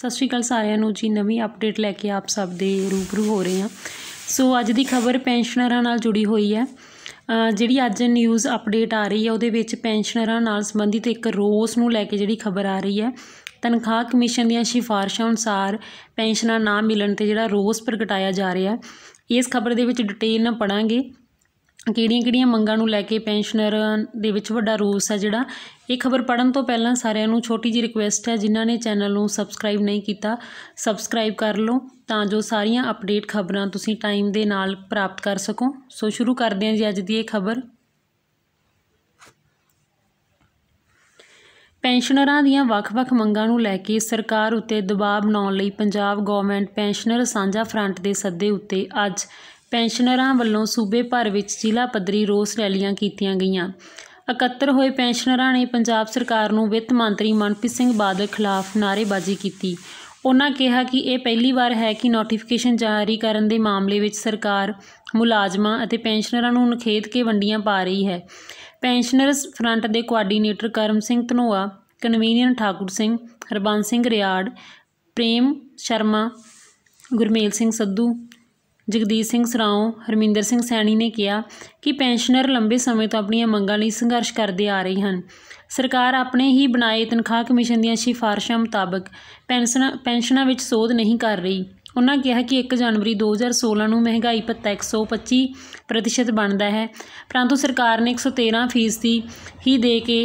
ਸਤਿ ਸ਼੍ਰੀ ਅਕਾਲ ਸਾਰਿਆਂ ਨੂੰ ਜੀ ਨਵੀਂ ਅਪਡੇਟ ਲੈ ਕੇ ਆਪ ਸਭ ਦੇ ਰੂਬਰੂ ਹੋ ਰਹੇ ਹਾਂ ਸੋ ਅੱਜ ਦੀ ਖਬਰ ਪੈਨਸ਼ਨਰਾਂ ਨਾਲ ਜੁੜੀ ਹੋਈ ਹੈ ਜਿਹੜੀ ਅੱਜ ਨਿਊਜ਼ ਅਪਡੇਟ ਆ ਰਹੀ ਹੈ ਉਹਦੇ ਵਿੱਚ ਪੈਨਸ਼ਨਰਾਂ ਨਾਲ ਸੰਬੰਧਿਤ ਇੱਕ ਰੋਸ ਨੂੰ ਲੈ ਕੇ ਜਿਹੜੀ ਖਬਰ ਆ ਰਹੀ ਹੈ ਤਨਖਾਹ ਕਮਿਸ਼ਨ ਦੀਆਂ ਸਿਫਾਰਿਸ਼ਾਂ ਅਨੁਸਾਰ ਪੈਨਸ਼ਨਾਂ ਨਾ ਮਿਲਣ ਤੇ ਜਿਹੜਾ ਰੋਸ ਪ੍ਰਗਟਾਇਆ ਜਾ ਰਿਹਾ ਹੈ ਇਸ ਖਬਰ ਦੇ ਵਿੱਚ ਡਿਟੇਲ ਨਾਲ ਪੜਾਂਗੇ ਕਿਹੜੀਆਂ ਕਿਹੜੀਆਂ ਮੰਗਾਂ ਨੂੰ ਲੈ ਕੇ ਪੈਨਸ਼ਨਰਾਂ ਦੇ ਵਿੱਚ ਵੱਡਾ ਰੋਸ ਹੈ ਜਿਹੜਾ ਇਹ ਖਬਰ ਪੜਨ ਤੋਂ ਪਹਿਲਾਂ ਸਾਰਿਆਂ ਨੂੰ ਛੋਟੀ ਜੀ ਰਿਕੁਐਸਟ ਹੈ ਜਿਨ੍ਹਾਂ ਨੇ ਚੈਨਲ ਨੂੰ ਸਬਸਕ੍ਰਾਈਬ ਨਹੀਂ ਕੀਤਾ ਸਬਸਕ੍ਰਾਈਬ ਕਰ ਲਓ ਤਾਂ ਜੋ ਸਾਰੀਆਂ ਅਪਡੇਟ ਖਬਰਾਂ ਤੁਸੀਂ ਟਾਈਮ ਦੇ ਨਾਲ ਪ੍ਰਾਪਤ ਕਰ ਸਕੋ ਸੋ ਸ਼ੁਰੂ ਕਰਦੇ ਹਾਂ ਜੀ ਅੱਜ ਦੀ ਇਹ ਖਬਰ ਪੈਨਸ਼ਨਰਾਂ ਦੀਆਂ ਵੱਖ-ਵੱਖ ਮੰਗਾਂ ਨੂੰ ਲੈ ਕੇ ਸਰਕਾਰ ਉੱਤੇ ਦਬਾਅ ਬਣਾਉਣ ਲਈ ਪੰਜਾਬ ਗਵਰਨਮੈਂਟ ਪੈਨਸ਼ਨਰ ਸਾਂਝਾ ਫਰੰਟ ਦੇ ਸੱਦੇ ਉੱਤੇ ਅੱਜ ਪੈਨਸ਼ਨਰਾਂ ਵੱਲੋਂ ਸੂਬੇ ਭਰ ਵਿੱਚ ਜ਼ਿਲ੍ਹਾ ਪੱਧਰੀ ਰੋਸ ਰੈਲੀਆਂ ਕੀਤੀਆਂ ਗਈਆਂ ਇਕੱਤਰ ਹੋਏ ਪੈਨਸ਼ਨਰਾਂ ਨੇ ਪੰਜਾਬ ਸਰਕਾਰ ਨੂੰ ਵਿੱਤ ਮੰਤਰੀ ਮਨਪ੍ਰੀਤ ਸਿੰਘ ਬਾਦਲ ਖਿਲਾਫ ਨਾਰੇਬਾਜ਼ੀ ਕੀਤੀ ਉਹਨਾਂ ਕਿਹਾ ਕਿ ਇਹ ਪਹਿਲੀ ਵਾਰ ਹੈ ਕਿ ਨੋਟੀਫਿਕੇਸ਼ਨ ਜਾਰੀ ਕਰਨ ਦੇ ਮਾਮਲੇ ਵਿੱਚ ਸਰਕਾਰ ਮੁਲਾਜ਼ਮਾਂ ਅਤੇ ਪੈਨਸ਼ਨਰਾਂ ਨੂੰ ਨਖੇਦ ਕੇ ਵੰਡੀਆਂ ਪਾ ਰਹੀ ਹੈ ਪੈਨਸ਼ਨਰਸ ਫਰੰਟ ਦੇ ਕੋਆਰਡੀਨੇਟਰ ਕਰਮ ਸਿੰਘ ਧਨੋਆ ਕਨਵੀਨੀਅਨ ਠਾਕੁਰ ਸਿੰਘ ਹਰਬੰਸ ਸਿੰਘ ਰਿਆੜ ਪ੍ਰੇਮ ਸ਼ਰਮਾ ਗੁਰਮੇਲ ਸਿੰਘ ਸੱਧੂ ਜਗਦੀਸ਼ ਸਿੰਘ ਸਰਾਓ ਹਰਮਿੰਦਰ ਸਿੰਘ ਸੈਣੀ ਨੇ ਕਿਹਾ ਕਿ ਪੈਨਸ਼ਨਰ ਲੰਬੇ ਸਮੇਂ ਤੋਂ ਆਪਣੀਆਂ ਮੰਗਾਂ ਲਈ ਸੰਘਰਸ਼ ਕਰਦੇ ਆ ਰਹੇ ਹਨ ਸਰਕਾਰ ਆਪਣੇ ਹੀ ਬਣਾਏ ਤਨਖਾਹ ਕਮਿਸ਼ਨ ਦੀਆਂ ਸਿਫਾਰਸ਼ਾਂ ਮੁਤਾਬਕ ਪੈਨਸ਼ਨਾਂ ਪੈਨਸ਼ਨਾਂ ਵਿੱਚ ਸੋਧ ਨਹੀਂ ਕਰ ਰਹੀ ਉਹਨਾਂ ਕਿਹਾ ਕਿ 1 ਜਨਵਰੀ 2016 ਨੂੰ ਮਹਿੰਗਾਈ ਭੱਤਾ 125% ਬਣਦਾ ਹੈ ਪਰੰਤੂ ਸਰਕਾਰ ਨੇ 113% ਹੀ ਦੇ ਕੇ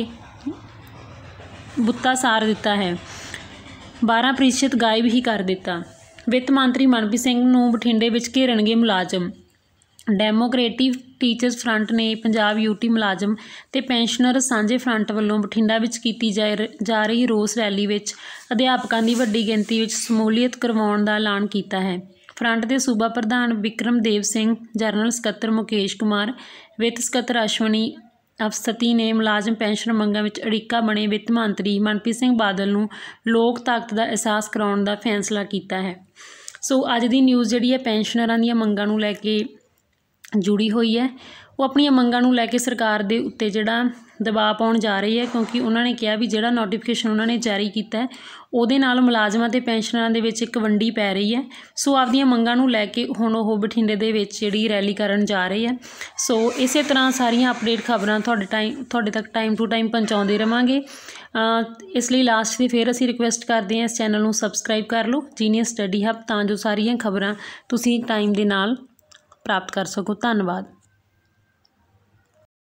ਬੁੱਤਾ ਸਾਰ ਦਿੱਤਾ ਹੈ 12% ਗਾਇਬ ਹੀ ਕਰ ਦਿੱਤਾ ਵਿੱਤ ਮੰਤਰੀ ਮਨਪ੍ਰੀਤ ਸਿੰਘ ਨੂੰ ਬਠਿੰਡੇ ਵਿੱਚ ਘੇਰਨਗੇ ਮੁਲਾਜ਼ਮ ਡੈਮੋਕ੍ਰੇਟਿਵ ਟੀਚਰਸ ਫਰੰਟ ਨੇ ਪੰਜਾਬ ਯੂਟੀ ਮੁਲਾਜ਼ਮ ਤੇ ਪੈਨਸ਼ਨਰ ਸਾਂਝੇ ਫਰੰਟ ਵੱਲੋਂ ਬਠਿੰਡਾ ਵਿੱਚ ਕੀਤੀ ਜਾ ਰਹੀ ਰੋਸ ਰੈਲੀ ਵਿੱਚ ਅਧਿਆਪਕਾਂ ਦੀ ਵੱਡੀ ਗਿਣਤੀ ਵਿੱਚ ਸਮੂਲੀਅਤ ਕਰਵਾਉਣ ਦਾ ਐਲਾਨ ਕੀਤਾ ਹੈ ਫਰੰਟ ਦੇ ਸੂਬਾ ਪ੍ਰਧਾਨ ਵਿਕਰਮ ਦੇਵ ਸਿੰਘ ਜਨਰਲ ਸਕੱਤਰ ਮੁਕੇਸ਼ ਕੁਮਾਰ ਵਿੱਤ ਸਕੱਤਰ ਅਸ਼ਵਨੀ ਅਫਸਤੀ ਨੇ ਮੁਲਾਜ਼ਮ ਪੈਨਸ਼ਨ ਮੰਗਾਂ ਵਿੱਚ ਅੜਿੱਕਾ ਬਣੇ ਵਿੱਤ ਮੰਤਰੀ ਮਨਪ੍ਰੀਤ ਸਿੰਘ ਬਾਦਲ ਨੂੰ ਲੋਕ ਤਾਕਤ ਦਾ ਅਹਿਸਾਸ ਕਰਾਉਣ ਦਾ ਫੈਸਲਾ ਕੀਤਾ ਹੈ ਸੋ ਅੱਜ ਦੀ ਨਿਊਜ਼ ਜਿਹੜੀ ਹੈ ਪੈਨਸ਼ਨਰਾਂ ਦੀਆਂ ਮੰਗਾਂ ਨੂੰ ਲੈ ਕੇ ਜੁੜੀ ਹੋਈ ਹੈ ਉਹ ਆਪਣੀਆਂ ਮੰਗਾਂ ਨੂੰ ਲੈ ਕੇ ਸਰਕਾਰ ਦੇ ਉੱਤੇ ਜਿਹੜਾ ਦਬਾਅ ਪਾਉਣ ਜਾ ਰਹੀ ਹੈ ਕਿਉਂਕਿ ਉਹਨਾਂ ਨੇ ਕਿਹਾ ਵੀ ਜਿਹੜਾ ਨੋਟੀਫਿਕੇਸ਼ਨ ਉਹਨਾਂ ਨੇ ਜਾਰੀ ਕੀਤਾ ਹੈ ਉਹਦੇ ਨਾਲ ਮੁਲਾਜ਼ਮਾਂ ਤੇ ਪੈਨਸ਼ਨਰਾਂ ਦੇ ਵਿੱਚ ਇੱਕ ਵੰਡੀ ਪੈ ਰਹੀ ਹੈ ਸੋ ਆਪਦੀਆਂ ਮੰਗਾਂ ਨੂੰ ਲੈ ਕੇ ਹੁਣ ਉਹ ਬਠਿੰਡੇ ਦੇ ਵਿੱਚ ਜਿਹੜੀ ਰੈਲੀ ਕਰਨ ਜਾ ਰਹੇ ਹੈ ਸੋ ਇਸੇ ਤਰ੍ਹਾਂ ਸਾਰੀਆਂ ਅਪਡੇਟ ਖਬਰਾਂ ਤੁਹਾਡੇ ਟਾਈਮ ਤੁਹਾਡੇ ਤੱਕ ਟਾਈਮ ਟੂ ਟਾਈਮ ਪਹੁੰਚਾਉਂਦੇ ਰਵਾਂਗੇ ਇਸ ਲਈ ਲਾਸਟ ਦੀ ਫੇਰ ਅਸੀਂ ਰਿਕੁਐਸਟ ਕਰਦੇ ਹਾਂ ਇਸ ਚੈਨਲ ਨੂੰ ਸਬਸਕ੍ਰਾਈਬ ਕਰ ਲਓ ਜੀਨੀਅਸ ਸਟੱਡੀ ਹੱਬ ਤਾਂ ਜੋ ਸਾਰੀਆਂ ਖਬਰਾਂ ਤੁਸੀਂ ਟਾਈਮ ਦੇ ਨਾਲ ਪ੍ਰਾਪਤ ਕਰ ਸਕੋ ਧੰਨਵਾਦ